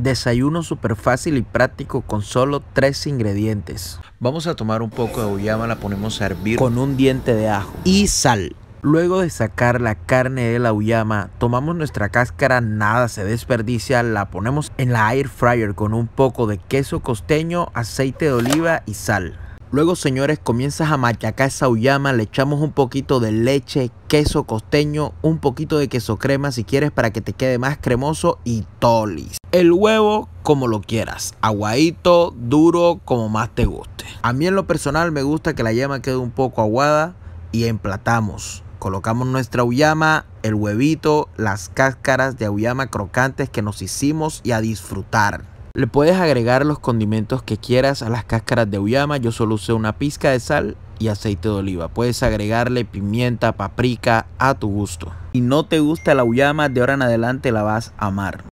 Desayuno súper fácil y práctico con solo tres ingredientes. Vamos a tomar un poco de uyama, la ponemos a hervir con un diente de ajo y sal. Luego de sacar la carne de la uyama, tomamos nuestra cáscara, nada se desperdicia, la ponemos en la air fryer con un poco de queso costeño, aceite de oliva y sal. Luego, señores, comienzas a machacar esa uyama, le echamos un poquito de leche, queso costeño, un poquito de queso crema si quieres para que te quede más cremoso y tolis. El huevo como lo quieras, aguadito, duro, como más te guste. A mí en lo personal me gusta que la llama quede un poco aguada y emplatamos. Colocamos nuestra uyama, el huevito, las cáscaras de uyama crocantes que nos hicimos y a disfrutar. Le puedes agregar los condimentos que quieras a las cáscaras de uyama. Yo solo usé una pizca de sal y aceite de oliva. Puedes agregarle pimienta, paprika a tu gusto. Y no te gusta la uyama, de ahora en adelante la vas a amar.